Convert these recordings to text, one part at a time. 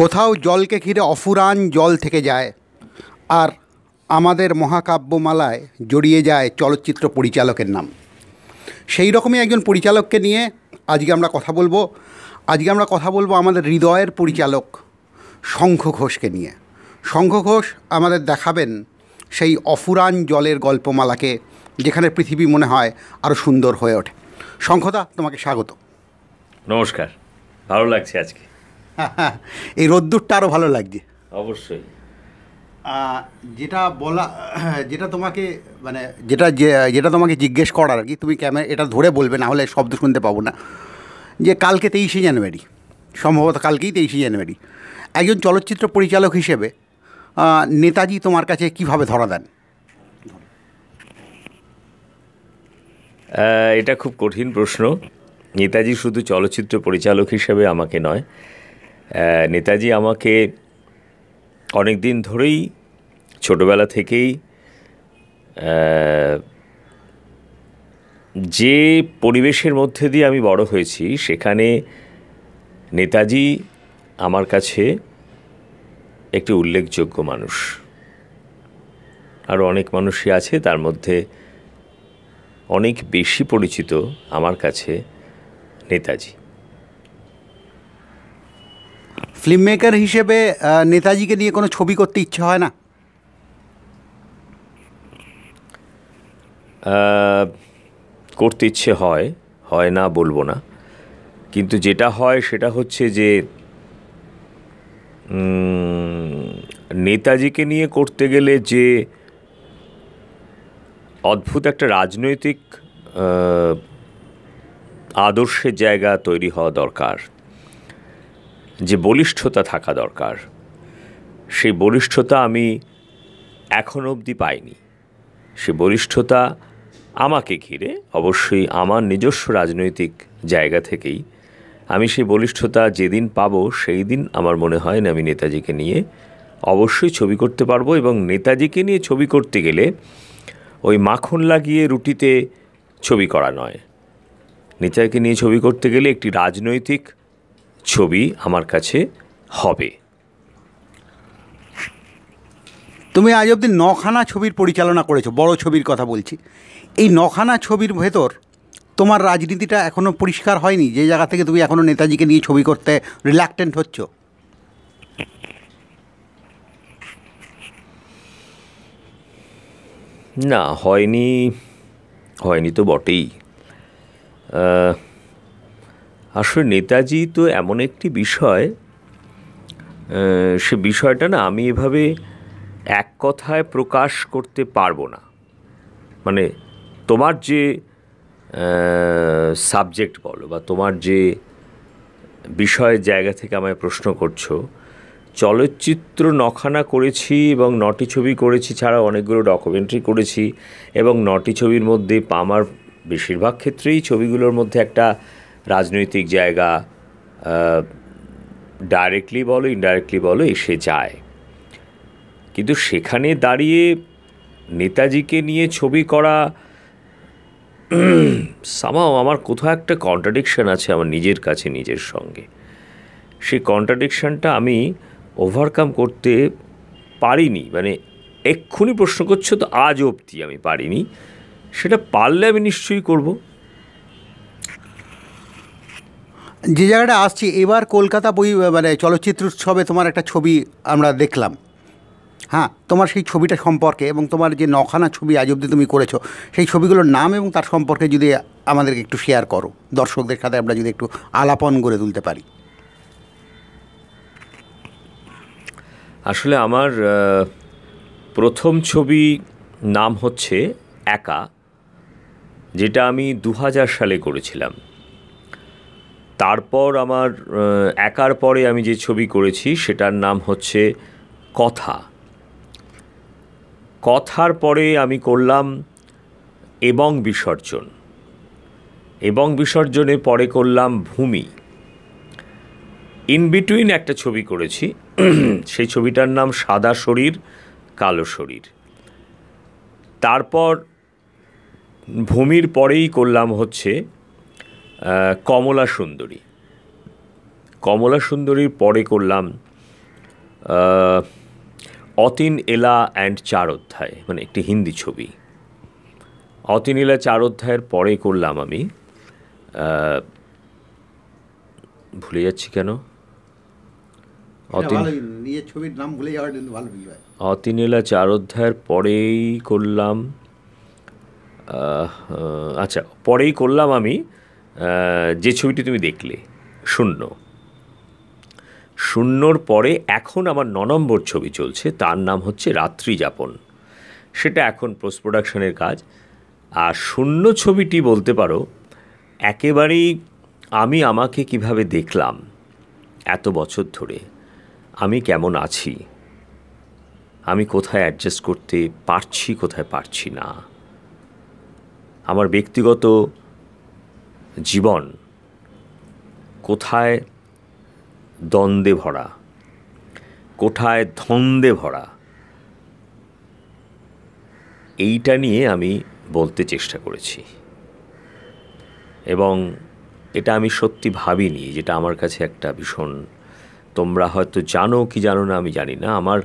কোথাও জলকে ঘিরে অফুরান জল থেকে যায় আর আমাদের মহাকাব্যমালায় জড়িয়ে যায় চলচ্চিত্র পরিচালকের নাম সেই রকমই একজন পরিচালককে নিয়ে আজকে আমরা কথা বলবো আজকে আমরা কথা বলবো আমাদের হৃদয়ের পরিচালক শঙ্খ ঘোষকে নিয়ে শঙ্খ ঘোষ আমাদের দেখাবেন সেই অফুরান জলের গল্পমালাকে যেখানে পৃথিবী মনে হয় আরও সুন্দর হয়ে ওঠে শঙ্খদা তোমাকে স্বাগত নমস্কার ভালো লাগছে আজকে এই রোদ্দুরটা আরও ভালো লাগছে অবশ্যই যেটা বলা যেটা তোমাকে মানে যেটা যেটা তোমাকে জিজ্ঞেস করার আর কি তুমি ক্যামেরা এটা ধরে বলবে না হলে শব্দ শুনতে পাবো না যে কালকে তেইশে জানুয়ারি সম্ভবত কালকেই তেইশে জানুয়ারি একজন চলচ্চিত্র পরিচালক হিসেবে নেতাজি তোমার কাছে কিভাবে ধরা দেন এটা খুব কঠিন প্রশ্ন নেতাজি শুধু চলচ্চিত্র পরিচালক হিসেবে আমাকে নয় নেতাজি আমাকে অনেক দিন ধরেই ছোটোবেলা থেকেই যে পরিবেশের মধ্যে দিয়ে আমি বড় হয়েছি সেখানে নেতাজি আমার কাছে একটি উল্লেখযোগ্য মানুষ আরও অনেক মানুষই আছে তার মধ্যে অনেক বেশি পরিচিত আমার কাছে নেতাজি ফিল্ম মেকার হিসেবে নেতাজিকে নিয়ে কোনো ছবি করতে ইচ্ছে হয় না করতে ইচ্ছে হয় হয় না বলবো না কিন্তু যেটা হয় সেটা হচ্ছে যে নেতাজিকে নিয়ে করতে গেলে যে অদ্ভুত একটা রাজনৈতিক আদর্শের জায়গা তৈরি হওয়া দরকার যে বলিষ্ঠতা থাকা দরকার সেই বলিষ্ঠতা আমি এখন অবধি পাইনি সে বলিষ্ঠতা আমাকে ঘিরে অবশ্যই আমার নিজস্ব রাজনৈতিক জায়গা থেকেই আমি সেই বলিষ্ঠতা যেদিন পাব সেই দিন আমার মনে হয় না আমি নেতাজিকে নিয়ে অবশ্যই ছবি করতে পারবো এবং নেতাজিকে নিয়ে ছবি করতে গেলে ওই মাখন লাগিয়ে রুটিতে ছবি করা নয় নেতাজিকে নিয়ে ছবি করতে গেলে একটি রাজনৈতিক ছবি আমার কাছে হবে তুমি আজ অবধি নখানা ছবির পরিচালনা করেছো বড় ছবির কথা বলছি এই নখানা ছবির ভেতর তোমার রাজনীতিটা এখনও পরিষ্কার হয়নি যে জায়গা থেকে তুমি এখনও নেতাজিকে নিয়ে ছবি করতে রিল্যাক্টেন্ট হচ্ছ না হয়নি হয়নি তো বটেই আসলে নেতাজি তো এমন একটি বিষয় সে বিষয়টা না আমি এভাবে এক কথায় প্রকাশ করতে পারবো না মানে তোমার যে সাবজেক্ট বলো বা তোমার যে বিষয়ের জায়গা থেকে আমায় প্রশ্ন করছো চলচ্চিত্র নখানা করেছি এবং নটি ছবি করেছি ছাড়া অনেকগুলো ডকুমেন্টারি করেছি এবং নটি ছবির মধ্যে আমার বেশিরভাগ ক্ষেত্রেই ছবিগুলোর মধ্যে একটা রাজনৈতিক জায়গা ডাইরেক্টলি বলো ইনডাইরেক্টলি বলো এসে যায় কিন্তু সেখানে দাঁড়িয়ে নেতাজিকে নিয়ে ছবি করা সামাও আমার কোথাও একটা কন্ট্রাডিকশান আছে আমার নিজের কাছে নিজের সঙ্গে সেই কন্ট্রাডিকশানটা আমি ওভারকাম করতে পারিনি মানে এক্ষুনি প্রশ্ন করছো তো আজ অবধি আমি পারিনি সেটা পারলে আমি নিশ্চয়ই করবো যে জায়গাটা আসছি এবার কলকাতা বই মানে চলচ্চিত্র উৎসবে তোমার একটা ছবি আমরা দেখলাম হ্যাঁ তোমার সেই ছবিটা সম্পর্কে এবং তোমার যে নখানা ছবি আজ অব্দি তুমি করেছো সেই ছবিগুলোর নাম এবং তার সম্পর্কে যদি আমাদেরকে একটু শেয়ার করো দর্শকদের সাথে আমরা যদি একটু আলাপন করে তুলতে পারি আসলে আমার প্রথম ছবি নাম হচ্ছে একা যেটা আমি দু সালে করেছিলাম তারপর আমার একার পরে আমি যে ছবি করেছি সেটার নাম হচ্ছে কথা কথার পরে আমি করলাম এবং বিসর্জন এবং বিসর্জনে পরে করলাম ভূমি ইন বিটুইন একটা ছবি করেছি সেই ছবিটার নাম সাদা শরীর কালো শরীর তারপর ভূমির পরেই করলাম হচ্ছে কমলা সুন্দরী কমলা সুন্দরীর পরে করলাম অতিন এলা অ্যান্ড চার অধ্যায় মানে একটি হিন্দি ছবি অতিন এলা চার অধ্যায়ের পরে করলাম আমি ভুলে যাচ্ছি কেন অতীন ছবির নাম চার অধ্যায়ের পরেই করলাম আচ্ছা পরেই করলাম আমি যে ছবিটি তুমি দেখলে শূন্য শূন্যর পরে এখন আমার ন নম্বর ছবি চলছে তার নাম হচ্ছে রাত্রি যাপন সেটা এখন পোস্ট প্রোডাকশনের কাজ আর শূন্য ছবিটি বলতে পারো একেবারেই আমি আমাকে কিভাবে দেখলাম এত বছর ধরে আমি কেমন আছি আমি কোথায় অ্যাডজাস্ট করতে পারছি কোথায় পারছি না আমার ব্যক্তিগত জীবন কোথায় দ্বন্দ্বে ভরা কোথায় ধন্দে ভরা এইটা নিয়ে আমি বলতে চেষ্টা করেছি এবং এটা আমি সত্যি ভাবিনি যেটা আমার কাছে একটা ভীষণ তোমরা হয়তো জানো কি জানো না আমি জানি না আমার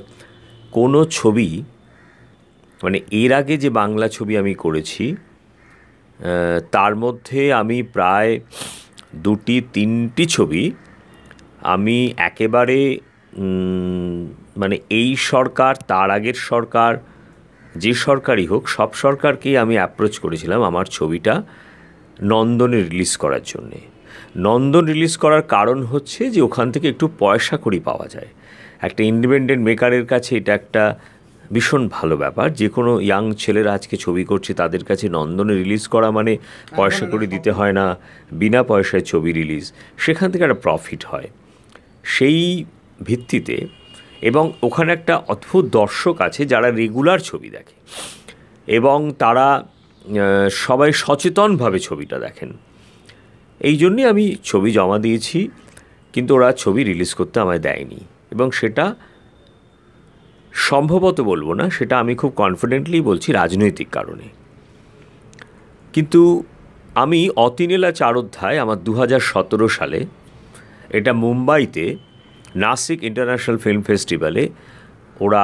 কোনো ছবি মানে এর আগে যে বাংলা ছবি আমি করেছি তার মধ্যে আমি প্রায় দুটি তিনটি ছবি আমি একেবারে মানে এই সরকার তার আগের সরকার যে সরকারই হোক সব সরকারকেই আমি অ্যাপ্রোচ করেছিলাম আমার ছবিটা নন্দনে রিলিজ করার জন্যে নন্দন রিলিজ করার কারণ হচ্ছে যে ওখান থেকে একটু পয়সা করি পাওয়া যায় একটা ইন্ডিপেন্ডেন্ট মেকারের কাছে এটা একটা ভীষণ ভালো ব্যাপার যে কোনো ইয়াং ছেলেরা আজকে ছবি করছে তাদের কাছে নন্দনে রিলিজ করা মানে হ্যাঁ, পয়সা করে দিতে হয় না বিনা পয়সায় ছবি রিলিজ সেখান থেকে একটা প্রফিট হয় সেই ভিত্তিতে এবং ওখানে একটা অদ্ভুত দর্শক আছে যারা রেগুলার ছবি দেখে এবং তারা সবাই সচেতনভাবে ছবিটা দেখেন এই জন্যে আমি ছবি জমা দিয়েছি কিন্তু ওরা ছবি রিলিজ করতে আমায় দেয়নি এবং সেটা সম্ভবত বলবো না সেটা আমি খুব কনফিডেন্টলি বলছি রাজনৈতিক কারণে কিন্তু আমি অতিনেলা চার অধ্যায় আমার দু সালে এটা মুম্বাইতে নাসিক ইন্টারন্যাশনাল ফিল্ম ফেস্টিভ্যালে ওরা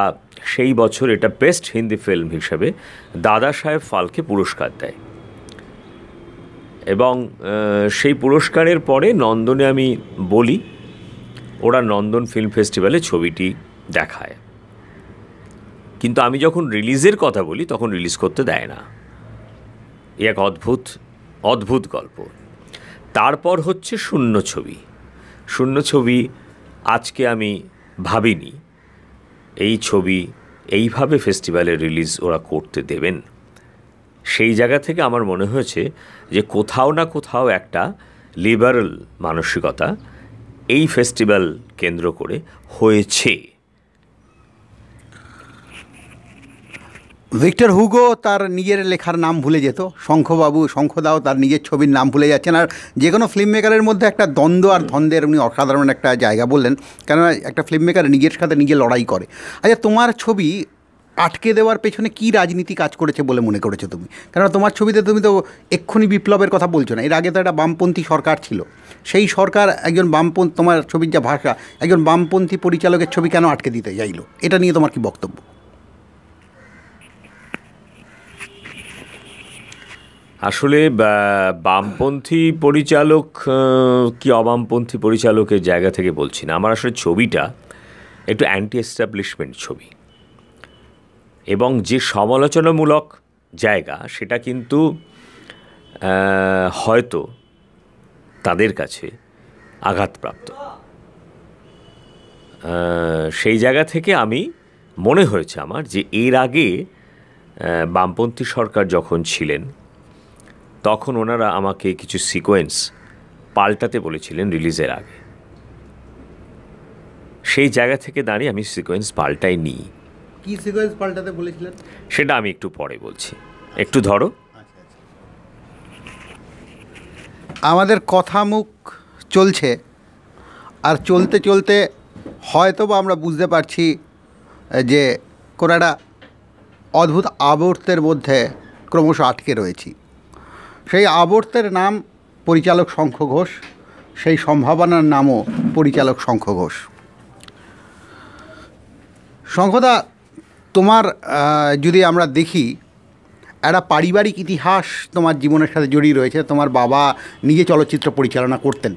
সেই বছর এটা বেস্ট হিন্দি ফিল্ম হিসেবে দাদা সাহেব ফালকে পুরস্কার দেয় এবং সেই পুরস্কারের পরে নন্দনে আমি বলি ওরা নন্দন ফিল্ম ফেস্টিভ্যালে ছবিটি দেখায় কিন্তু আমি যখন রিলিজের কথা বলি তখন রিলিজ করতে দেয় না এ এক অদ্ভুত অদ্ভুত গল্প তারপর হচ্ছে শূন্য ছবি শূন্য ছবি আজকে আমি ভাবিনি এই ছবি এইভাবে ফেস্টিভ্যালে রিলিজ ওরা করতে দেবেন সেই জায়গা থেকে আমার মনে হয়েছে যে কোথাও না কোথাও একটা লিবারাল মানসিকতা এই ফেস্টিভ্যাল কেন্দ্র করে হয়েছে ভিক্টর হুগো তার নিজের লেখার নাম ভুলে যেত শঙ্খবাবু শঙ্খদাও তার নিজের ছবির নাম ভুলে যাচ্ছেন আর যে কোনো ফিল্ম মেকারের মধ্যে একটা দ্বন্দ্ব আর দ্বন্দ্বের উনি অসাধারণ একটা জায়গা বললেন কেননা একটা ফিল্ম মেকার নিজের সাথে নিজে লড়াই করে আচ্ছা তোমার ছবি আটকে দেওয়ার পেছনে কি রাজনীতি কাজ করেছে বলে মনে করেছো তুমি কেননা তোমার ছবিতে তুমি তো এক্ষুনি বিপ্লবের কথা বলছো না এর আগে তো একটা বামপন্থী সরকার ছিল সেই সরকার একজন বামপন্থী তোমার ছবির যা ভাষা একজন বামপন্থী পরিচালকের ছবি কেন আটকে দিতে যাইলো এটা নিয়ে তোমার কি বক্তব্য আসলে বামপন্থী পরিচালক কি অবামপন্থী পরিচালকের জায়গা থেকে বলছি না আমার আসলে ছবিটা একটু অ্যান্টি এস্টাবলিশমেন্ট ছবি এবং যে সমালোচনামূলক জায়গা সেটা কিন্তু হয়তো তাদের কাছে আঘাতপ্রাপ্ত সেই জায়গা থেকে আমি মনে হয়েছে আমার যে এর আগে বামপন্থী সরকার যখন ছিলেন তখন ওনারা আমাকে কিছু সিকোয়েন্স পাল্টাতে বলেছিলেন রিলিজের আগে সেই জায়গা থেকে দাঁড়িয়ে আমি সিকোয়েন্স পাল্টাই নি কি সিকোয়েন্স পাল্টাতে বলেছিলেন সেটা আমি একটু পরে বলছি একটু ধরো আমাদের কথা মুখ চলছে আর চলতে চলতে হয়তো বা আমরা বুঝতে পারছি যে কোনো একটা অদ্ভুত আবর্তের মধ্যে ক্রমশ আটকে রয়েছি সেই আবর্তের নাম পরিচালক শঙ্খ ঘোষ সেই সম্ভাবনার নামও পরিচালক শঙ্খ ঘোষ শঙ্খদা তোমার যদি আমরা দেখি একটা পারিবারিক ইতিহাস তোমার জীবনের সাথে জড়িয়ে রয়েছে তোমার বাবা নিজে চলচ্চিত্র পরিচালনা করতেন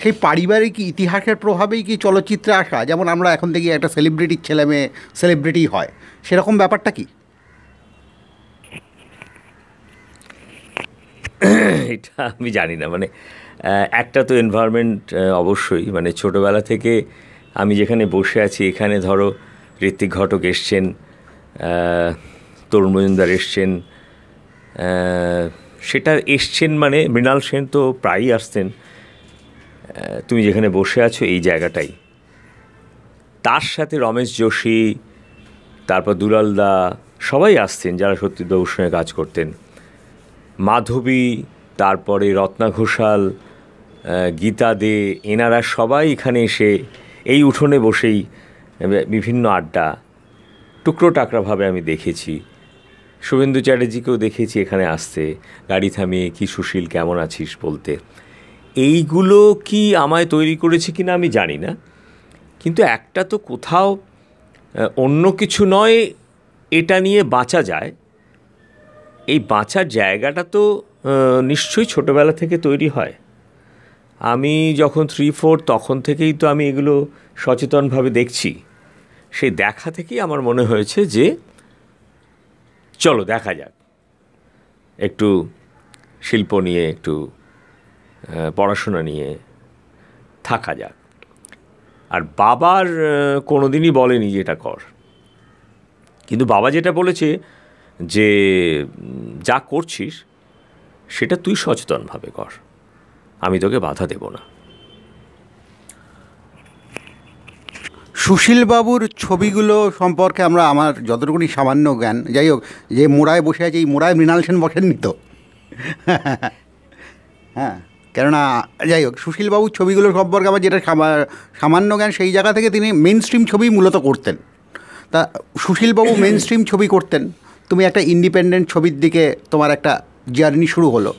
সেই পারিবারিক ইতিহাসের প্রভাবেই কি চলচ্চিত্রে আসা যেমন আমরা এখন দেখি একটা সেলিব্রিটির ছেলে মেয়ে সেলিব্রিটি হয় সেরকম ব্যাপারটা কি এটা আমি জানি না মানে একটা তো এনভায়রনমেন্ট অবশ্যই মানে ছোটোবেলা থেকে আমি যেখানে বসে আছি এখানে ধরো ঋত্বিক ঘটক এসছেন তরুণ মজুমদার এসছেন সেটা এসছেন মানে মৃণাল সেন তো প্রায়ই আসতেন তুমি যেখানে বসে আছো এই জায়গাটাই তার সাথে রমেশ যোশী তারপর দুলালদা সবাই আসতেন যারা সত্যি সঙ্গে কাজ করতেন মাধবী তারপরে রত্না ঘোষাল গীতা দে এনারা সবাই এখানে এসে এই উঠোনে বসেই বিভিন্ন আড্ডা টুকরো টাকরাভাবে আমি দেখেছি শুভেন্দু চ্যাটার্জিকেও দেখেছি এখানে আসতে গাড়ি থামিয়ে কি সুশীল কেমন আছিস বলতে এইগুলো কি আমায় তৈরি করেছে কি না আমি জানি না কিন্তু একটা তো কোথাও অন্য কিছু নয় এটা নিয়ে বাঁচা যায় এই বাঁচার জায়গাটা তো নিশ্চয়ই ছোটোবেলা থেকে তৈরি হয় আমি যখন থ্রি ফোর তখন থেকেই তো আমি এগুলো সচেতনভাবে দেখছি সেই দেখা থেকেই আমার মনে হয়েছে যে চলো দেখা যাক একটু শিল্প নিয়ে একটু পড়াশোনা নিয়ে থাকা যাক আর বাবার কোনো দিনই বলেনি যে এটা কর কিন্তু বাবা যেটা বলেছে যে যা করছিস সেটা তুই সচেতনভাবে কর আমি তোকে বাধা দেব না সুশীলবাবুর ছবিগুলো সম্পর্কে আমরা আমার যতটুকুনি সামান্য জ্ঞান যাই হোক যে মোড়ায় বসে আছে এই মোড়ায় মৃণাল সেন বসেননি তো হ্যাঁ কেননা যাই হোক সুশীলবাবুর ছবিগুলো সম্পর্কে আমার যেটা সামান্য জ্ঞান সেই জায়গা থেকে তিনি মেন স্ট্রিম ছবি মূলত করতেন তা সুশীলবাবু মেন স্ট্রিম ছবি করতেন তুমি একটা ইন্ডিপেন্ডেন্ট ছবির দিকে তোমার একটা জার্নি শুরু হলো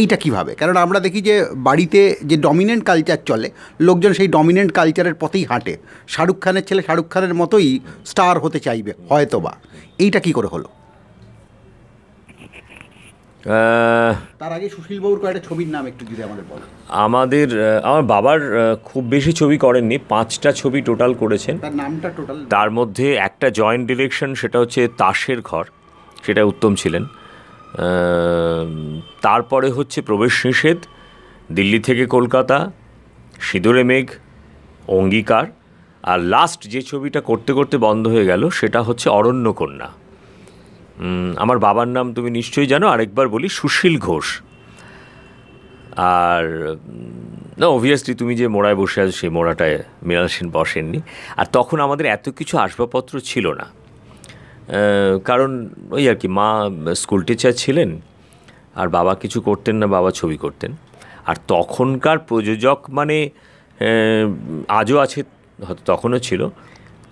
এইটা কিভাবে কারণ আমরা দেখি যে বাড়িতে যে ডমিনেন্ট কালচার চলে লোকজন সেই ডমিনেন্ট কালচারের পথেই হাঁটে শাহরুখ খানের ছেলে শাহরুখ খানের মতোই স্টার হতে চাইবে হয়তো বা এইটা কি করে হলো তার আগে সুশীল বাবুর কয়েকটা ছবির নাম একটু যদি আমাদের আমাদের আমার বাবার খুব বেশি ছবি করেননি পাঁচটা ছবি টোটাল করেছেন তার নামটা টোটাল তার মধ্যে একটা জয়েন্ট ডিরেকশন সেটা হচ্ছে তাসের ঘর সেটা উত্তম ছিলেন তারপরে হচ্ছে প্রবেশ নিষেধ দিল্লি থেকে কলকাতা সিঁদুরে মেঘ অঙ্গীকার আর লাস্ট যে ছবিটা করতে করতে বন্ধ হয়ে গেল সেটা হচ্ছে অরণ্যকন্যা আমার বাবার নাম তুমি নিশ্চয়ই জানো আরেকবার বলি সুশীল ঘোষ আর না অবভিয়াসলি তুমি যে মোড়ায় বসে আছো সেই মোড়াটায় মৃণাল সেন বসেননি আর তখন আমাদের এত কিছু আসবাবপত্র ছিল না কারণ ওই আর কি মা স্কুল টিচার ছিলেন আর বাবা কিছু করতেন না বাবা ছবি করতেন আর তখনকার প্রযোজক মানে আজও আছে হয়তো তখনও ছিল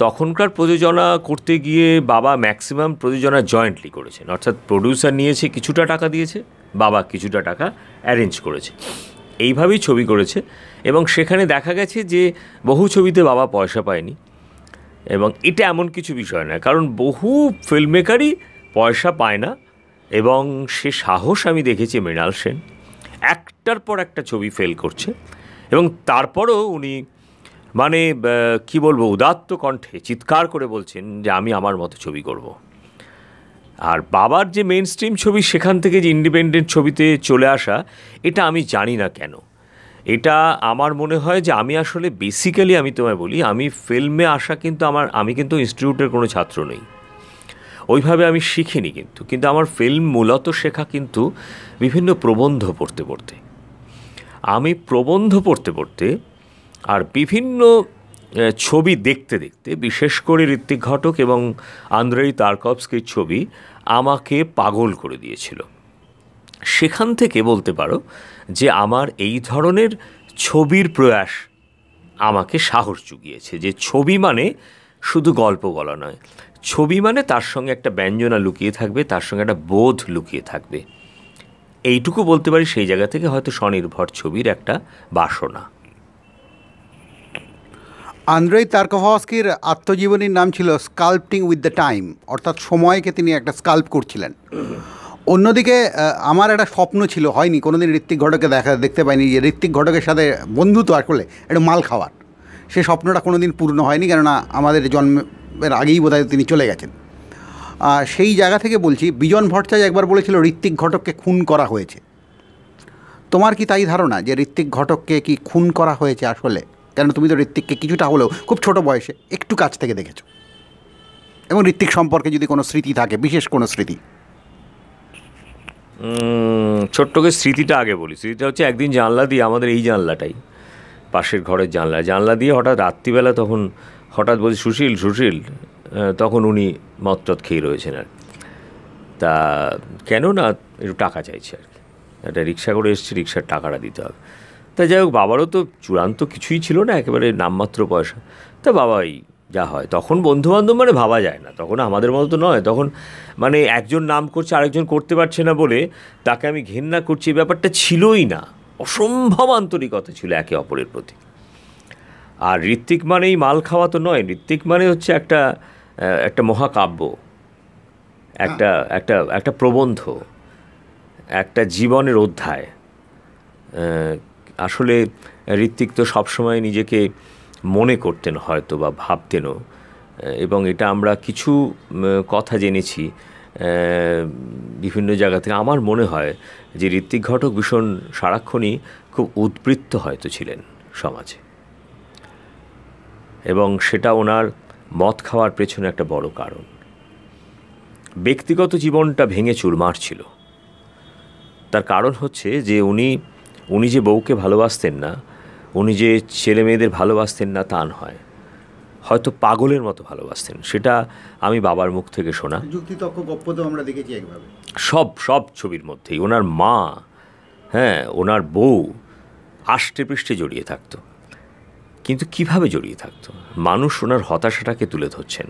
তখনকার প্রযোজনা করতে গিয়ে বাবা ম্যাক্সিমাম প্রযোজনা জয়েন্টলি করেছেন অর্থাৎ প্রডিউসার নিয়েছে কিছুটা টাকা দিয়েছে বাবা কিছুটা টাকা অ্যারেঞ্জ করেছে এইভাবেই ছবি করেছে এবং সেখানে দেখা গেছে যে বহু ছবিতে বাবা পয়সা পায়নি এবং এটা এমন কিছু বিষয় না কারণ বহু ফিল্ম মেকারই পয়সা পায় না এবং সে সাহস আমি দেখেছি মৃণাল সেন একটার পর একটা ছবি ফেল করছে এবং তারপরও উনি মানে কি বলবো উদাত্ত কণ্ঠে চিৎকার করে বলছেন যে আমি আমার মতো ছবি করব। আর বাবার যে মেন স্ট্রিম ছবি সেখান থেকে যে ইন্ডিপেন্ডেন্ট ছবিতে চলে আসা এটা আমি জানি না কেন এটা আমার মনে হয় যে আমি আসলে বেসিক্যালি আমি তোমায় বলি আমি ফিল্মে আসা কিন্তু আমার আমি কিন্তু ইনস্টিটিউটের কোনো ছাত্র নই ওইভাবে আমি শিখিনি কিন্তু কিন্তু আমার ফিল্ম মূলত শেখা কিন্তু বিভিন্ন প্রবন্ধ পড়তে পড়তে আমি প্রবন্ধ পড়তে পড়তে আর বিভিন্ন ছবি দেখতে দেখতে বিশেষ করে ঋত্বিক ঘটক এবং আন্দ্রেই তারকভস্কির ছবি আমাকে পাগল করে দিয়েছিল সেখান থেকে বলতে পারো যে আমার এই ধরনের ছবির প্রয়াস আমাকে সাহস জুগিয়েছে যে ছবি মানে শুধু গল্প বলা নয় ছবি মানে তার সঙ্গে একটা ব্যঞ্জনা লুকিয়ে থাকবে তার সঙ্গে একটা বোধ লুকিয়ে থাকবে এইটুকু বলতে পারি সেই জায়গা থেকে হয়তো স্বনির্ভর ছবির একটা বাসনা আন্দ্রেই তার্কোভস্কির আত্মজীবনীর নাম ছিল স্কাল্পটিং উইথ দ্য টাইম অর্থাৎ সময়কে তিনি একটা স্কাল্প করছিলেন অন্যদিকে আমার একটা স্বপ্ন ছিল হয়নি কোনোদিন ঋত্বিক ঘটকে দেখা দেখতে পাইনি যে ঋত্বিক ঘটকের সাথে বন্ধুত্ব আর করলে একটা মাল খাওয়ার সে স্বপ্নটা কোনোদিন পূর্ণ হয়নি কেননা আমাদের জন্মের আগেই বোধহয় তিনি চলে গেছেন সেই জায়গা থেকে বলছি বিজন ভট্টাচার্য একবার বলেছিল ঋত্বিক ঘটককে খুন করা হয়েছে তোমার কি তাই ধারণা যে ঋত্বিক ঘটককে কি খুন করা হয়েছে আসলে কেন তুমি তো ঋত্বিককে কিছুটা হলেও খুব ছোট বয়সে একটু কাছ থেকে দেখেছো এবং ঋত্বিক সম্পর্কে যদি কোনো স্মৃতি থাকে বিশেষ কোনো স্মৃতি ছোট্টকে স্মৃতিটা আগে বলি স্মৃতিটা হচ্ছে একদিন জানলা দিয়ে আমাদের এই জানলাটাই পাশের ঘরের জানলা জানলা দিয়ে হঠাৎ রাত্রিবেলা তখন হঠাৎ বলছি সুশীল সুশীল তখন উনি মতটত খেয়ে রয়েছেন আর তা কেন না একটু টাকা চাইছে আর কি একটা রিক্সা করে এসছি রিক্সার টাকাটা দিতে হবে তা যাই হোক বাবারও তো চূড়ান্ত কিছুই ছিল না একেবারে নামমাত্র পয়সা তা বাবাই যা হয় তখন বন্ধুবান্ধব মানে ভাবা যায় না তখন আমাদের মতো তো নয় তখন মানে একজন নাম করছে আরেকজন করতে পারছে না বলে তাকে আমি ঘেন্না করছি ব্যাপারটা ছিলই না অসম্ভব আন্তরিকতা ছিল একে অপরের প্রতি আর ঋত্বিক মানেই মাল খাওয়া তো নয় ঋত্বিক মানে হচ্ছে একটা একটা মহাকাব্য একটা একটা একটা প্রবন্ধ একটা জীবনের অধ্যায় আসলে ঋত্বিক তো সবসময় নিজেকে মনে করতেন হয়তো বা ভাবতেনও এবং এটা আমরা কিছু কথা জেনেছি বিভিন্ন জায়গা থেকে আমার মনে হয় যে ঋত্বিক ঘটক ভীষণ সারাক্ষণই খুব উদ্বৃত্ত হয়তো ছিলেন সমাজে এবং সেটা ওনার মদ খাওয়ার পেছনে একটা বড় কারণ ব্যক্তিগত জীবনটা ভেঙে চুরমার ছিল তার কারণ হচ্ছে যে উনি উনি যে বউকে ভালোবাসতেন না উনি যে ছেলে মেয়েদের ভালোবাসতেন না তা নয় হয়তো পাগলের মতো ভালোবাসতেন সেটা আমি বাবার মুখ থেকে শোনা আমরা দেখেছি একভাবে সব সব ছবির মধ্যেই ওনার মা হ্যাঁ ওনার বউ আষ্টে পৃষ্ঠে জড়িয়ে থাকতো কিন্তু কিভাবে জড়িয়ে থাকতো মানুষ ওনার হতাশাটাকে তুলে ধরছেন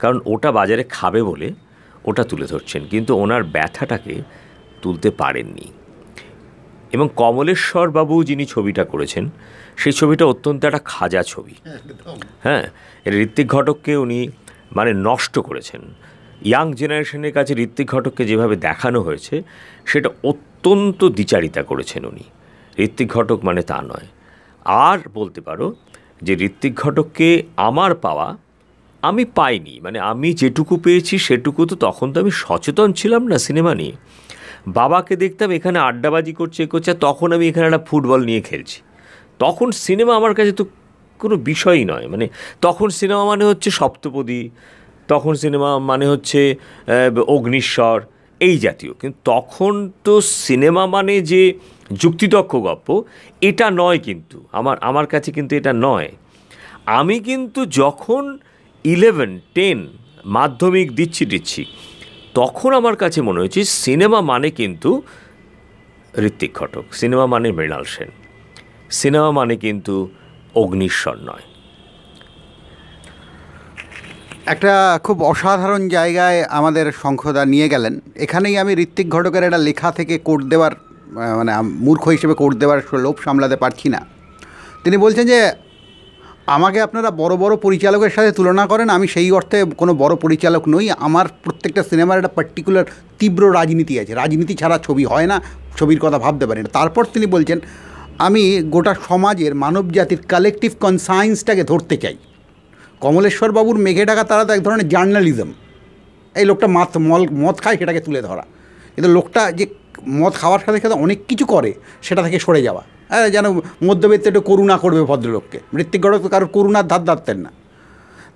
কারণ ওটা বাজারে খাবে বলে ওটা তুলে ধরছেন কিন্তু ওনার ব্যথাটাকে তুলতে পারেননি এবং কমলেশ্বর বাবু যিনি ছবিটা করেছেন সেই ছবিটা অত্যন্ত একটা খাজা ছবি হ্যাঁ ঋত্বিক ঘটককে উনি মানে নষ্ট করেছেন ইয়াং জেনারেশনের কাছে ঋত্বিক ঘটককে যেভাবে দেখানো হয়েছে সেটা অত্যন্ত দ্বিচারিতা করেছেন উনি ঋত্বিক ঘটক মানে তা নয় আর বলতে পারো যে ঋত্বিক ঘটককে আমার পাওয়া আমি পাইনি মানে আমি যেটুকু পেয়েছি সেটুকু তো তখন তো আমি সচেতন ছিলাম না সিনেমা নিয়ে বাবাকে দেখতাম এখানে আড্ডাবাজি করছে এ করছে তখন আমি এখানে একটা ফুটবল নিয়ে খেলছি তখন সিনেমা আমার কাছে তো কোনো বিষয়ই নয় মানে তখন সিনেমা মানে হচ্ছে সপ্তপদী তখন সিনেমা মানে হচ্ছে অগ্নিশ্বর এই জাতীয় কিন্তু তখন তো সিনেমা মানে যে যুক্তিতক্ষ গল্প এটা নয় কিন্তু আমার আমার কাছে কিন্তু এটা নয় আমি কিন্তু যখন ইলেভেন টেন মাধ্যমিক দিচ্ছি দিচ্ছি তখন আমার কাছে মনে হয়েছে সিনেমা মানে কিন্তু ঋত্বিক ঘটক সিনেমা মানে মৃণাল সেন সিনেমা মানে কিন্তু অগ্নিশ্বর নয় একটা খুব অসাধারণ জায়গায় আমাদের শঙ্খদা নিয়ে গেলেন এখানেই আমি ঋত্বিক ঘটকের একটা লেখা থেকে কোট দেওয়ার মানে মূর্খ হিসেবে কোট দেওয়ার লোভ সামলাতে পারছি না তিনি বলছেন যে আমাকে আপনারা বড় বড় পরিচালকের সাথে তুলনা করেন আমি সেই অর্থে কোনো বড় পরিচালক নই আমার প্রত্যেকটা সিনেমার একটা পার্টিকুলার তীব্র রাজনীতি আছে রাজনীতি ছাড়া ছবি হয় না ছবির কথা ভাবতে পারি না তারপর তিনি বলছেন আমি গোটা সমাজের মানব জাতির কালেকটিভ কনসায়েন্সটাকে ধরতে চাই কমলেশ্বরবাবুর মেঘে ডাকা তারা তো এক ধরনের জার্নালিজম এই লোকটা মাত মল মদ খায় সেটাকে তুলে ধরা কিন্তু লোকটা যে মদ খাওয়ার সাথে সাথে অনেক কিছু করে সেটা থেকে সরে যাওয়া হ্যাঁ যেন মধ্যবিত্ত একটু করুণা করবে ভদ্রলোককে তো কারোর করুণার ধার ধারতেন না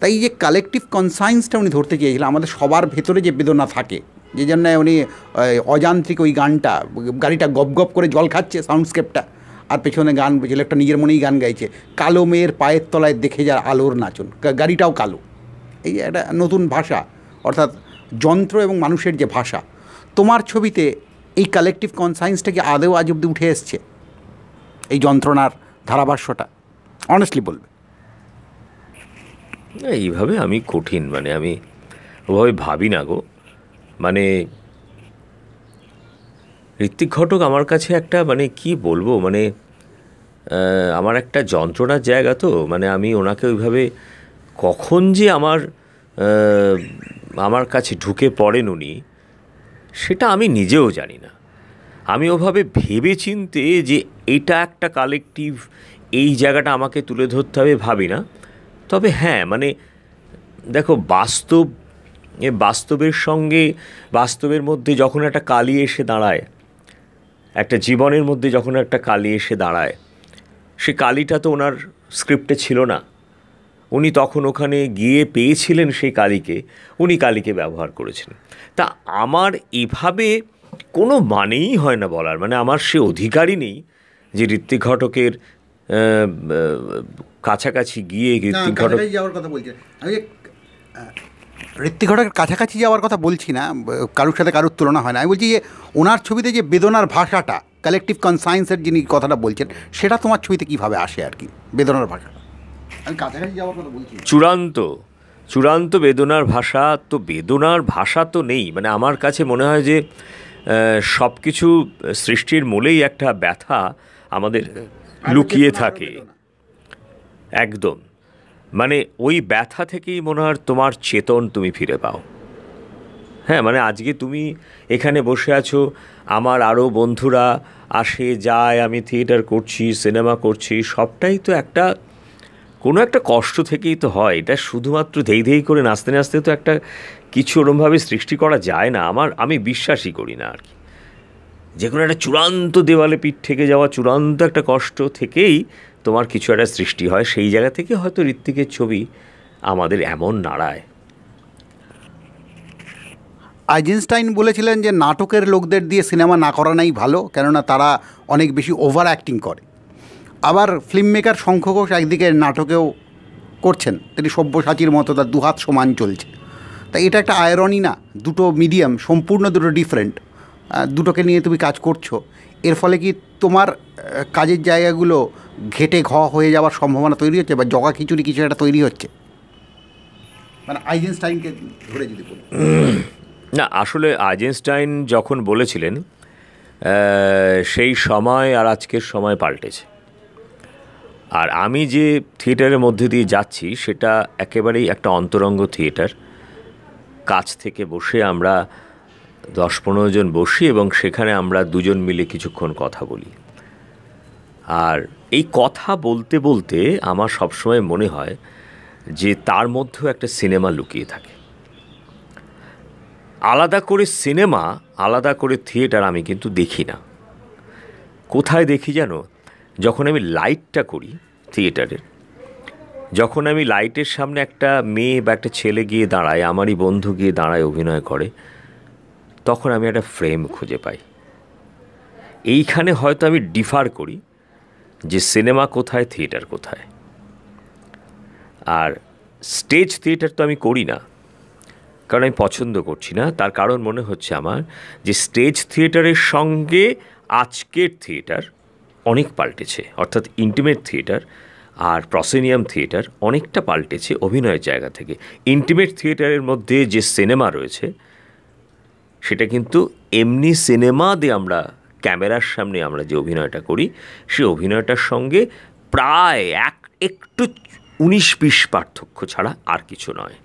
তাই যে কালেকটিভ কনসায়েন্সটা উনি ধরতে চেয়েছিলেন আমাদের সবার ভেতরে যে বেদনা থাকে যে জন্য উনি অযান্ত্রিক ওই গানটা গাড়িটা গপ গপ করে জল খাচ্ছে সাউন্ডস্কেপটা আর পেছনে গান বুঝলে একটা নিজের মনেই গান গাইছে কালো মেয়ের পায়ের তলায় দেখে যার আলোর নাচন গাড়িটাও কালো এই একটা নতুন ভাষা অর্থাৎ যন্ত্র এবং মানুষের যে ভাষা তোমার ছবিতে এই কালেকটিভ কনসায়েন্সটা কি আদেও আজ অব্দি উঠে এসছে এই যন্ত্রণার ধারাভাষ্যটা অনেস্টলি বলবে এইভাবে আমি কঠিন মানে আমি ওভাবে ভাবি না গো মানে ঋত্বিক ঘটক আমার কাছে একটা মানে কি বলবো মানে আমার একটা যন্ত্রণার জায়গা তো মানে আমি ওনাকে ওইভাবে কখন যে আমার আমার কাছে ঢুকে পড়েন উনি সেটা আমি নিজেও জানি না আমি ওভাবে ভেবে চিনতে যে এটা একটা কালেকটিভ এই জায়গাটা আমাকে তুলে ধরতে হবে ভাবি না তবে হ্যাঁ মানে দেখো বাস্তব বাস্তবের সঙ্গে বাস্তবের মধ্যে যখন একটা কালি এসে দাঁড়ায় একটা জীবনের মধ্যে যখন একটা কালি এসে দাঁড়ায় সে কালিটা তো ওনার স্ক্রিপ্টে ছিল না উনি তখন ওখানে গিয়ে পেয়েছিলেন সেই কালীকে উনি কালীকে ব্যবহার করেছেন তা আমার এভাবে কোনো মানেই হয় না বলার মানে আমার সে অধিকারই নেই যে ঋত্বিক ঘটকের কাছাকাছি গিয়ে ঋত্বিক ঘটক যাওয়ার কথা বলছি ঋত্বিক ঘটকের কাছাকাছি যাওয়ার কথা বলছি না কারুর সাথে কারুর তুলনা হয় না আমি বলছি যে ওনার ছবিতে যে বেদনার ভাষাটা কালেকটিভ কনসায়েন্সের যিনি কথাটা বলছেন সেটা তোমার ছবিতে কীভাবে আসে আর কি বেদনার ভাষাটা আমি কাছাকাছি যাওয়ার কথা বলছি চূড়ান্ত চূড়ান্ত বেদনার ভাষা তো বেদনার ভাষা তো নেই মানে আমার কাছে মনে হয় যে সব কিছু সৃষ্টির মূলেই একটা ব্যথা আমাদের লুকিয়ে থাকে একদম মানে ওই ব্যথা থেকেই মনে হয় তোমার চেতন তুমি ফিরে পাও হ্যাঁ মানে আজকে তুমি এখানে বসে আছো আমার আরও বন্ধুরা আসে যায় আমি থিয়েটার করছি সিনেমা করছি সবটাই তো একটা কোনো একটা কষ্ট থেকেই তো হয় এটা শুধুমাত্র ধেই ধেই করে নাচতে নাচতে তো একটা কিছু ওরমভাবে সৃষ্টি করা যায় না আমার আমি বিশ্বাসই করি না আর কি যে কোনো একটা চূড়ান্ত দেওয়ালে পিঠ থেকে যাওয়া চূড়ান্ত একটা কষ্ট থেকেই তোমার কিছু একটা সৃষ্টি হয় সেই জায়গা থেকে হয়তো ঋত্বিকের ছবি আমাদের এমন নাড়ায় আইজেনস্টাইন বলেছিলেন যে নাটকের লোকদের দিয়ে সিনেমা না করানাই ভালো কেননা তারা অনেক বেশি ওভার অ্যাক্টিং করে আবার ফিল্ম মেকার শঙ্খ ঘোষ একদিকে নাটকেও করছেন তিনি সব্যসাচীর মতো তার দুহাত সমান চলছে তাই এটা একটা আয়রনই না দুটো মিডিয়াম সম্পূর্ণ দুটো ডিফারেন্ট দুটোকে নিয়ে তুমি কাজ করছো এর ফলে কি তোমার কাজের জায়গাগুলো ঘেটে ঘ হয়ে যাওয়ার সম্ভাবনা তৈরি হচ্ছে বা জগা খিচুড়ি কিছু একটা তৈরি হচ্ছে মানে আইজেনস্টাইনকে ধরে যদি না আসলে আইজেনস্টাইন যখন বলেছিলেন সেই সময় আর আজকের সময় পাল্টেছে আর আমি যে থিয়েটারের মধ্যে দিয়ে যাচ্ছি সেটা একেবারেই একটা অন্তরঙ্গ থিয়েটার কাছ থেকে বসে আমরা দশ পনেরো জন বসি এবং সেখানে আমরা দুজন মিলে কিছুক্ষণ কথা বলি আর এই কথা বলতে বলতে আমার সবসময় মনে হয় যে তার মধ্যেও একটা সিনেমা লুকিয়ে থাকে আলাদা করে সিনেমা আলাদা করে থিয়েটার আমি কিন্তু দেখি না কোথায় দেখি যেন যখন আমি লাইটটা করি থিয়েটারের যখন আমি লাইটের সামনে একটা মেয়ে বা একটা ছেলে গিয়ে দাঁড়ায় আমারই বন্ধু গিয়ে দাঁড়ায় অভিনয় করে তখন আমি একটা ফ্রেম খুঁজে পাই এইখানে হয়তো আমি ডিফার করি যে সিনেমা কোথায় থিয়েটার কোথায় আর স্টেজ থিয়েটার তো আমি করি না কারণ আমি পছন্দ করছি না তার কারণ মনে হচ্ছে আমার যে স্টেজ থিয়েটারের সঙ্গে আজকের থিয়েটার অনেক পাল্টেছে অর্থাৎ ইন্টিমেট থিয়েটার আর প্রসেনিয়াম থিয়েটার অনেকটা পাল্টেছে অভিনয়ের জায়গা থেকে ইন্টিমেট থিয়েটারের মধ্যে যে সিনেমা রয়েছে সেটা কিন্তু এমনি সিনেমা দিয়ে আমরা ক্যামেরার সামনে আমরা যে অভিনয়টা করি সে অভিনয়টার সঙ্গে প্রায় এক একটু উনিশ বিশ পার্থক্য ছাড়া আর কিছু নয়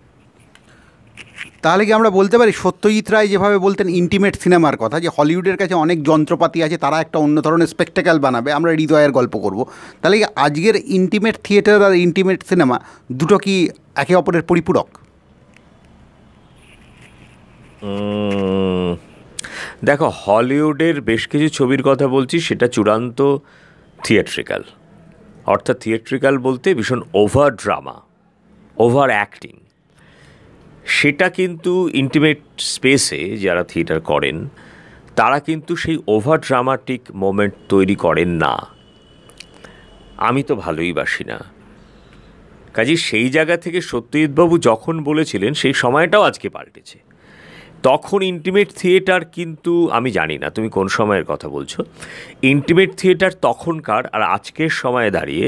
তাহলে কি আমরা বলতে পারি সত্যজিৎ রায় যেভাবে বলতেন ইন্টিমেট সিনেমার কথা যে হলিউডের কাছে অনেক যন্ত্রপাতি আছে তারা একটা অন্য ধরনের স্পেকটেকাল বানাবে আমরা হৃদয়ের গল্প করব তাহলে কি আজকের ইন্টিমেট থিয়েটার আর ইন্টিমেট সিনেমা দুটো কি একে অপরের পরিপূরক দেখো হলিউডের বেশ কিছু ছবির কথা বলছি সেটা চূড়ান্ত থিয়েট্রিক্যাল অর্থাৎ থিয়েট্রিক্যাল বলতে ভীষণ ওভার ড্রামা ওভার অ্যাক্টিং সেটা কিন্তু ইন্টিমেট স্পেসে যারা থিয়েটার করেন তারা কিন্তু সেই ওভার ড্রামাটিক মোমেন্ট তৈরি করেন না আমি তো ভালোই বাসি না কাজে সেই জায়গা থেকে সত্যজিৎবাবু যখন বলেছিলেন সেই সময়টাও আজকে পাল্টেছে তখন ইন্টিমেট থিয়েটার কিন্তু আমি জানি না তুমি কোন সময়ের কথা বলছো ইন্টিমেট থিয়েটার তখনকার আর আজকের সময়ে দাঁড়িয়ে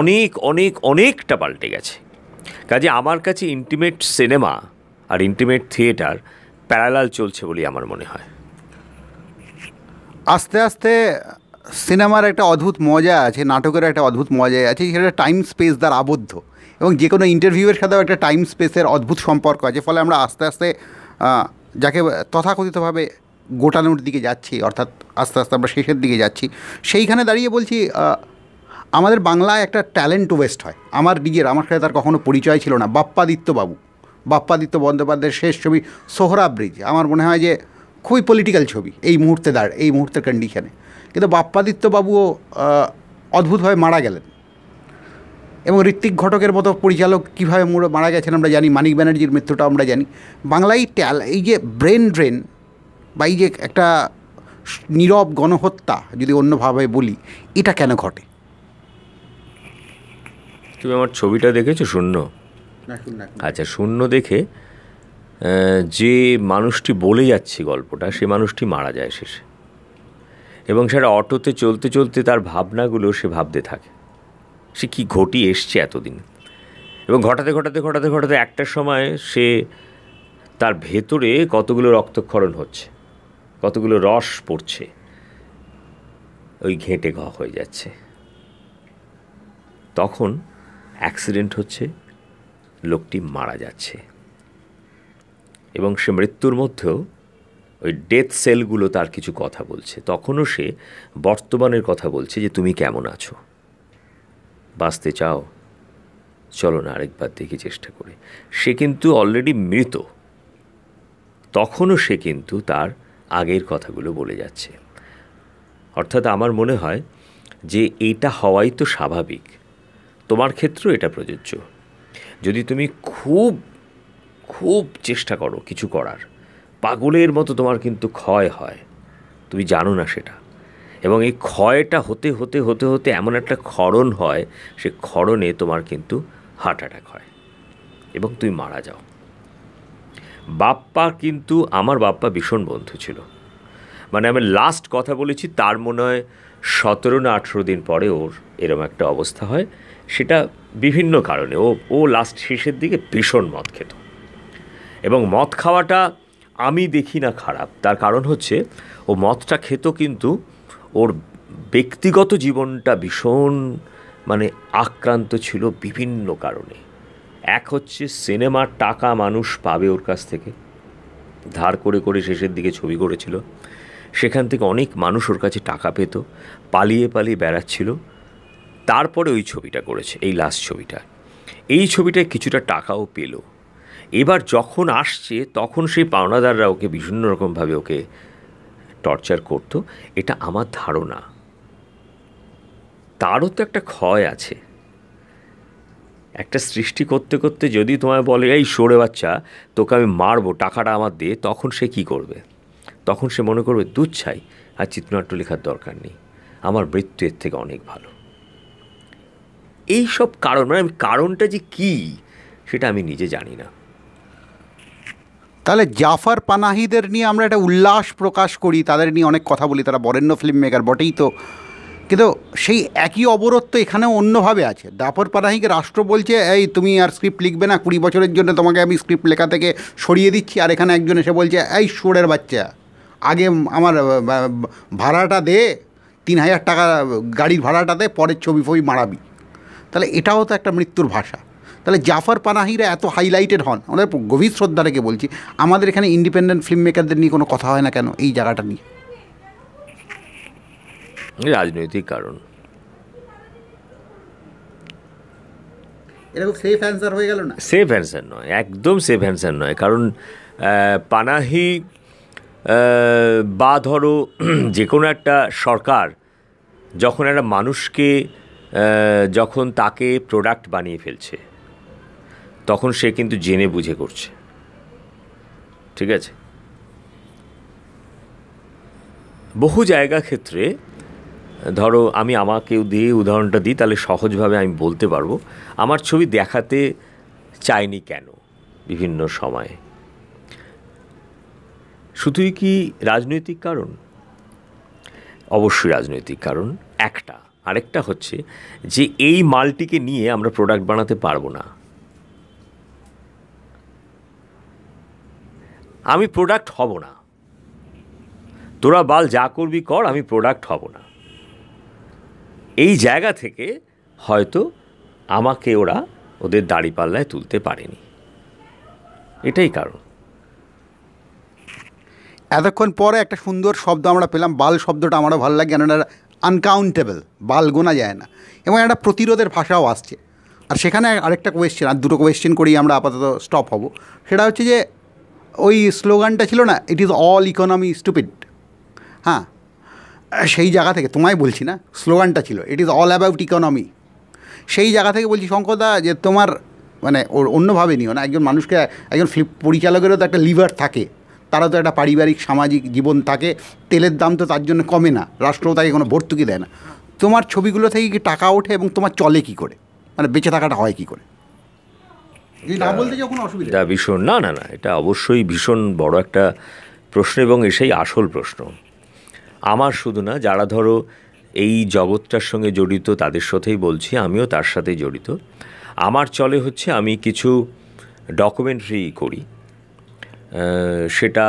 অনেক অনেক অনেকটা পাল্টে গেছে কাজে আমার কাছে ইন্টিমেট সিনেমা আর ইন্টিমেট থিয়েটার প্যারালাল চলছে বলে আমার মনে হয় আস্তে আস্তে সিনেমার একটা অদ্ভুত মজা আছে নাটকের একটা অদ্ভুত মজা আছে সেটা টাইম স্পেস দ্বারা আবদ্ধ এবং যে কোনো ইন্টারভিউয়ের সাথেও একটা টাইম স্পেসের অদ্ভুত সম্পর্ক আছে ফলে আমরা আস্তে আস্তে যাকে তথাকথিতভাবে গোটানোর দিকে যাচ্ছি অর্থাৎ আস্তে আস্তে আমরা শেষের দিকে যাচ্ছি সেইখানে দাঁড়িয়ে বলছি আমাদের বাংলায় একটা ট্যালেন্ট ওয়েস্ট হয় আমার নিজের আমার সাথে তার কখনো পরিচয় ছিল না বাপ্পাদিত্যবাবু বাপ্পাদিত্য বন্দ্যোপাধ্যায়ের শেষ ছবি সোহরা ব্রিজ আমার মনে হয় যে খুবই পলিটিক্যাল ছবি এই মুহূর্তে দাঁড় এই মুহূর্তের কন্ডিশনে কিন্তু বাপ্পাদিত্যবাবুও অদ্ভুতভাবে মারা গেলেন এবং ঋত্বিক ঘটকের মতো পরিচালক কীভাবে মারা গেছেন আমরা জানি মানিক ব্যানার্জির মৃত্যুটা আমরা জানি বাংলায় ট্যাল এই যে ব্রেন ড্রেন বা এই যে একটা নীরব গণহত্যা যদি অন্যভাবে বলি এটা কেন ঘটে তুমি আমার ছবিটা দেখেছো শূন্য আচ্ছা শূন্য দেখে যে মানুষটি বলে যাচ্ছে গল্পটা সে মানুষটি মারা যায় শেষে এবং সেটা অটোতে চলতে চলতে তার ভাবনাগুলো সে ভাবতে থাকে সে কি ঘটি এসছে এতদিন এবং ঘটাতে ঘটাতে ঘটাতে ঘটাতে একটা সময় সে তার ভেতরে কতগুলো রক্তক্ষরণ হচ্ছে কতগুলো রস পড়ছে ওই ঘেঁটে ঘ হয়ে যাচ্ছে তখন অ্যাক্সিডেন্ট হচ্ছে লোকটি মারা যাচ্ছে এবং সে মৃত্যুর মধ্যেও ওই ডেথ সেলগুলো তার কিছু কথা বলছে তখনও সে বর্তমানের কথা বলছে যে তুমি কেমন আছো বাঁচতে চাও চলো না আরেকবার দেখি চেষ্টা করে সে কিন্তু অলরেডি মৃত তখনও সে কিন্তু তার আগের কথাগুলো বলে যাচ্ছে অর্থাৎ আমার মনে হয় যে এটা হওয়াই তো স্বাভাবিক তোমার ক্ষেত্রেও এটা প্রযোজ্য যদি তুমি খুব খুব চেষ্টা করো কিছু করার পাগলের মতো তোমার কিন্তু ক্ষয় হয় তুমি জানো না সেটা এবং এই ক্ষয়টা হতে হতে হতে হতে এমন একটা ক্ষরণ হয় সে ক্ষরণে তোমার কিন্তু হার্ট অ্যাটাক হয় এবং তুমি মারা যাও বাপ্পা কিন্তু আমার বাপ্পা ভীষণ বন্ধু ছিল মানে আমি লাস্ট কথা বলেছি তার মনে হয় সতেরো না আঠেরো দিন পরে ওর এরম একটা অবস্থা হয় সেটা বিভিন্ন কারণে ও ও লাস্ট শেষের দিকে ভীষণ মদ খেত এবং মদ খাওয়াটা আমি দেখি না খারাপ তার কারণ হচ্ছে ও মদটা খেত কিন্তু ওর ব্যক্তিগত জীবনটা ভীষণ মানে আক্রান্ত ছিল বিভিন্ন কারণে এক হচ্ছে সিনেমার টাকা মানুষ পাবে ওর কাছ থেকে ধার করে করে শেষের দিকে ছবি করেছিল সেখান থেকে অনেক মানুষ ওর কাছে টাকা পেত পালিয়ে পালিয়ে বেড়াচ্ছিল তারপরে ওই ছবিটা করেছে এই লাস্ট ছবিটা এই ছবিটায় কিছুটা টাকাও পেল এবার যখন আসছে তখন সেই পাওনাদাররা ওকে বিভিন্ন রকমভাবে ওকে টর্চার করত এটা আমার ধারণা তারও তো একটা ক্ষয় আছে একটা সৃষ্টি করতে করতে যদি তোমায় বলে এই সরে বাচ্চা তোকে আমি মারবো টাকাটা আমার দিয়ে তখন সে কি করবে তখন সে মনে করবে দুচ্ছাই আর চিত্রনাট্য লেখার দরকার নেই আমার মৃত্যু এর থেকে অনেক ভালো এই সব কারণ মানে আমি কারণটা যে কি সেটা আমি নিজে জানি না তাহলে জাফর পানাহিদের নিয়ে আমরা একটা উল্লাস প্রকাশ করি তাদের নিয়ে অনেক কথা বলি তারা বরেণ্য ফিল্ম মেকার বটেই তো কিন্তু সেই একই অবরোধ তো এখানেও অন্যভাবে আছে দাপর পানাহিকে রাষ্ট্র বলছে এই তুমি আর স্ক্রিপ্ট লিখবে না কুড়ি বছরের জন্য তোমাকে আমি স্ক্রিপ্ট লেখা থেকে সরিয়ে দিচ্ছি আর এখানে একজন এসে বলছে এই সোরের বাচ্চা আগে আমার ভাড়াটা দে তিন হাজার টাকা গাড়ির ভাড়াটা দে পরের ছবি ফবি মারাবি তাহলে এটাও তো একটা মৃত্যুর ভাষা তাহলে জাফর পানাহিরা এত হাইলাইটেড হন আমাদের গভীর শ্রদ্ধা রেখে বলছি আমাদের এখানে ইন্ডিপেন্ডেন্ট ফিল্ম মেকারদের নিয়ে কোনো কথা হয় না কেন এই জায়গাটা নিয়ে রাজনৈতিক কারণ এরকম সেফ অ্যান্সার হয়ে গেল না সেফ অ্যান্সার নয় একদম সেফ অ্যান্সার নয় কারণ পানাহি বা ধরো যে কোনো একটা সরকার যখন একটা মানুষকে যখন তাকে প্রোডাক্ট বানিয়ে ফেলছে তখন সে কিন্তু জেনে বুঝে করছে ঠিক আছে বহু জায়গা ক্ষেত্রে ধরো আমি আমাকেও দিয়ে উদাহরণটা দিই তাহলে সহজভাবে আমি বলতে পারবো আমার ছবি দেখাতে চাইনি কেন বিভিন্ন সময়ে শুধুই কি রাজনৈতিক কারণ অবশ্যই রাজনৈতিক কারণ একটা আরেকটা হচ্ছে যে এই মালটিকে নিয়ে আমরা প্রোডাক্ট বানাতে পারবো না আমি প্রোডাক্ট হব না তোরা বাল যা করবি কর আমি প্রোডাক্ট হব না এই জায়গা থেকে হয়তো আমাকে ওরা ওদের দাড়িপাল্লায় তুলতে পারেনি এটাই কারণ এতক্ষণ পরে একটা সুন্দর শব্দ আমরা পেলাম বাল শব্দটা আমারও ভালো লাগে কেননা আনকাউন্টেবল বাল গোনা যায় না এবং একটা প্রতিরোধের ভাষাও আসছে আর সেখানে আরেকটা কোয়েশ্চেন আর দুটো কোয়েশ্চেন করেই আমরা আপাতত স্টপ হব সেটা হচ্ছে যে ওই স্লোগানটা ছিল না it is all economy stupid হ্যাঁ সেই জায়গা থেকে তোমায় বলছি না স্লোগানটা ছিল it is all about economy সেই জায়গা থেকে বলছি শঙ্করদা যে তোমার মানে ওর অন্যভাবে নিও না একজন মানুষকে একজন ফ্লিপ পরিচালকেরও তো একটা লিভার থাকে তারা তো একটা পারিবারিক সামাজিক জীবন থাকে তেলের দাম তো তার জন্য কমে না রাষ্ট্র তাকে কোনো ভর্তুকি দেয় না তোমার ছবিগুলো থেকে কি টাকা ওঠে এবং তোমার চলে কি করে মানে বেঁচে থাকাটা হয় কি করে অসুবিধা এটা ভীষণ না না না এটা অবশ্যই ভীষণ বড় একটা প্রশ্ন এবং এসেই আসল প্রশ্ন আমার শুধু না যারা ধরো এই জগৎটার সঙ্গে জড়িত তাদের সাথেই বলছি আমিও তার সাথে জড়িত আমার চলে হচ্ছে আমি কিছু ডকুমেন্টারি করি সেটা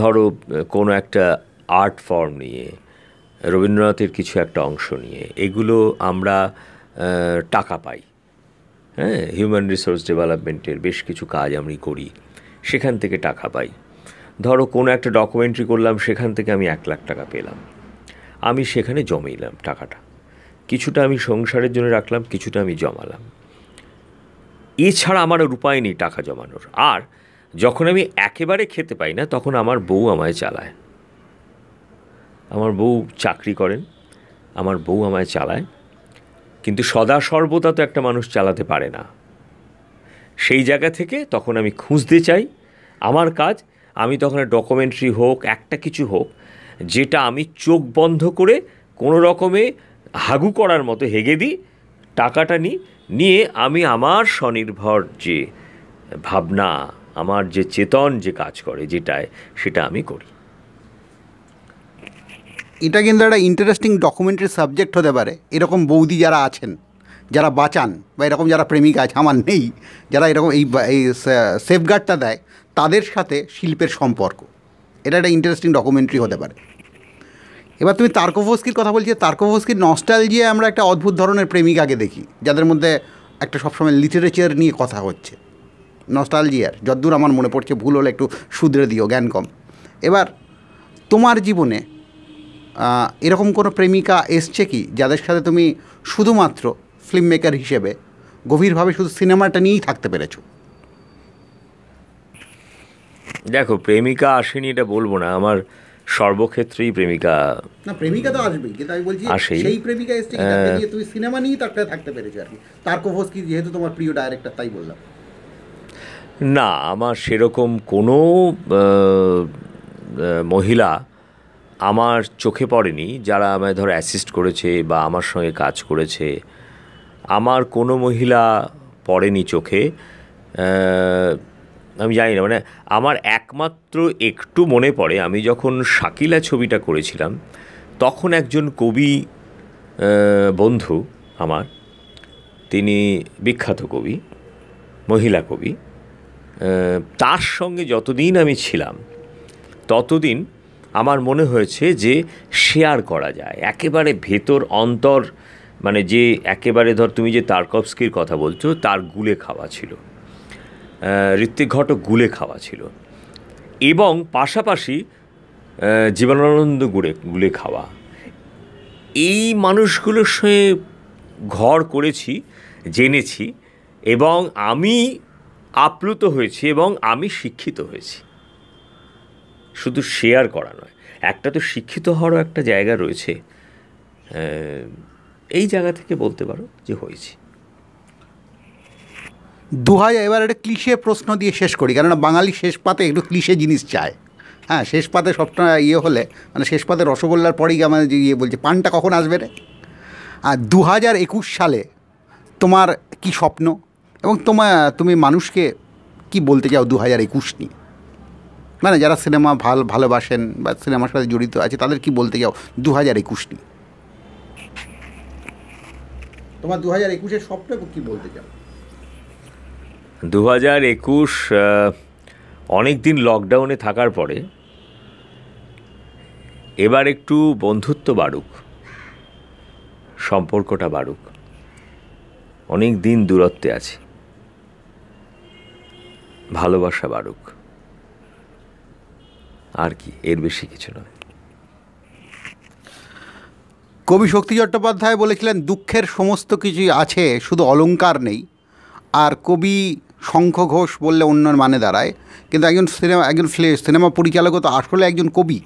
ধরো কোনো একটা আর্ট ফর্ম নিয়ে রবীন্দ্রনাথের কিছু একটা অংশ নিয়ে এগুলো আমরা টাকা পাই হ্যাঁ হিউম্যান রিসোর্স ডেভেলপমেন্টের বেশ কিছু কাজ আমি করি সেখান থেকে টাকা পাই ধরো কোনো একটা ডকুমেন্টারি করলাম সেখান থেকে আমি এক লাখ টাকা পেলাম আমি সেখানে জমাইলাম টাকাটা কিছুটা আমি সংসারের জন্য রাখলাম কিছুটা আমি জমালাম এছাড়া আমার আর উপায় নেই টাকা জমানোর আর যখন আমি একেবারে খেতে পাই না তখন আমার বউ আমায় চালায় আমার বউ চাকরি করেন আমার বউ আমায় চালায় কিন্তু সদা সর্বদা তো একটা মানুষ চালাতে পারে না সেই জায়গা থেকে তখন আমি খুঁজতে চাই আমার কাজ আমি তখন ডকুমেন্টারি হোক একটা কিছু হোক যেটা আমি চোখ বন্ধ করে কোনো রকমে হাগু করার মতো হেগে দিই টাকাটা নিই নিয়ে আমি আমার স্বনির্ভর যে ভাবনা আমার যে চেতন যে কাজ করে যেটায় সেটা আমি করি এটা কিন্তু একটা ইন্টারেস্টিং ডকুমেন্টারি সাবজেক্ট হতে পারে এরকম বৌদি যারা আছেন যারা বাঁচান বা এরকম যারা প্রেমিক আছে আমার নেই যারা এরকম এই এই সেফগার্ডটা দেয় তাদের সাথে শিল্পের সম্পর্ক এটা একটা ইন্টারেস্টিং ডকুমেন্টারি হতে পারে এবার তুমি তার্কোভস্কির কথা বলছি তার্কোভস্কির যে আমরা একটা অদ্ভুত ধরনের প্রেমিক আগে দেখি যাদের মধ্যে একটা সবসময় লিটারেচার নিয়ে কথা হচ্ছে নস্টালজিয়ার যদ্দূর আমার মনে পড়ছে ভুল হলে একটু শুধরে দিও জ্ঞান কম এবার তোমার জীবনে এরকম কোনো প্রেমিকা এসছে কি যাদের সাথে তুমি শুধুমাত্র ফিল্ম মেকার হিসেবে গভীরভাবে শুধু সিনেমাটা নিয়েই থাকতে পেরেছো দেখো প্রেমিকা আসেনি এটা বলবো না আমার সর্বক্ষেত্রেই প্রেমিকা না প্রেমিকা তো আসবেই কিন্তু আমি বলছি সেই প্রেমিকা এসেছে হ্যাঁ। তুমি সিনেমা নিয়েই তার থাকতে পেরেছো আর কি তার কি যেহেতু তোমার প্রিয় ডাইরেক্টর তাই বললাম না আমার সেরকম কোনো মহিলা আমার চোখে পড়েনি যারা আমায় ধর অ্যাসিস্ট করেছে বা আমার সঙ্গে কাজ করেছে আমার কোনো মহিলা পড়েনি চোখে আমি জানি না মানে আমার একমাত্র একটু মনে পড়ে আমি যখন শাকিলা ছবিটা করেছিলাম তখন একজন কবি বন্ধু আমার তিনি বিখ্যাত কবি মহিলা কবি তার সঙ্গে যতদিন আমি ছিলাম ততদিন আমার মনে হয়েছে যে শেয়ার করা যায় একেবারে ভেতর অন্তর মানে যে একেবারে ধর তুমি যে তারকপস্কির কথা বলছো তার গুলে খাওয়া ছিল ঋত্বিক ঘটক গুলে খাওয়া ছিল এবং পাশাপাশি জীবনানন্দ গুড়ে গুলে খাওয়া এই মানুষগুলোর সঙ্গে ঘর করেছি জেনেছি এবং আমি আপ্লুত হয়েছি এবং আমি শিক্ষিত হয়েছি শুধু শেয়ার করা নয় একটা তো শিক্ষিত হওয়ারও একটা জায়গা রয়েছে এই জায়গা থেকে বলতে পারো যে হয়েছি দুহাজ এবার একটা ক্লিশে প্রশ্ন দিয়ে শেষ করি কেননা বাঙালি শেষ পাতে একটু ক্লিশে জিনিস চায় হ্যাঁ শেষ পাতে সবটা ইয়ে হলে মানে শেষ পাতে রসগোল্লার পরেই আমাদের যে ইয়ে বলছে পানটা কখন আসবে রে আর দু হাজার একুশ সালে তোমার কি স্বপ্ন এবং তোমা তুমি মানুষকে কি বলতে চাও দু হাজার একুশ নিয়ে মানে যারা সিনেমা ভাল ভালোবাসেন বা সিনেমার সাথে জড়িত আছে তাদের কি বলতে চাও দু হাজার একুশ নিয়ে তোমার দু হাজার একুশের স্বপ্ন কী বলতে চাও দু হাজার একুশ অনেক দিন লকডাউনে থাকার পরে এবার একটু বন্ধুত্ব বাড়ুক সম্পর্কটা বাড়ুক অনেক দিন দূরত্বে আছে ভালোবাসা বাড়ুক আর কি এর বেশি কিছু নয় কবি শক্তি চট্টোপাধ্যায় বলেছিলেন দুঃখের সমস্ত কিছুই আছে শুধু অলঙ্কার নেই আর কবি শঙ্খ ঘোষ বললে অন্য মানে দাঁড়ায় কিন্তু একজন সিনেমা একজন সিনেমা পরিচালকও তো আসলে একজন কবি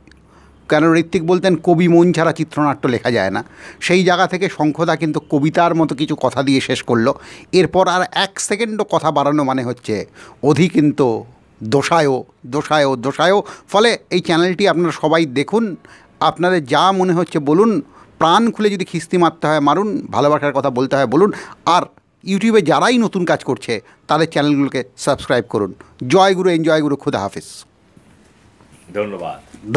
কেন ঋত্বিক বলতেন কবি মন ছাড়া চিত্রনাট্য লেখা যায় না সেই জায়গা থেকে শঙ্খদা কিন্তু কবিতার মতো কিছু কথা দিয়ে শেষ করলো এরপর আর এক সেকেন্ডও কথা বাড়ানো মানে হচ্ছে অধি কিন্তু দোষায়ও দোষায়ও দোষায়ও ফলে এই চ্যানেলটি আপনারা সবাই দেখুন আপনাদের যা মনে হচ্ছে বলুন প্রাণ খুলে যদি খিস্তি মারতে হয় মারুন ভালোবাসার কথা বলতে হয় বলুন আর ইউটিউবে যারাই নতুন কাজ করছে তাদের চ্যানেলগুলোকে সাবস্ক্রাইব করুন জয় গুরু এনজয় গুরু খুদা হাফিজ ধন্যবাদ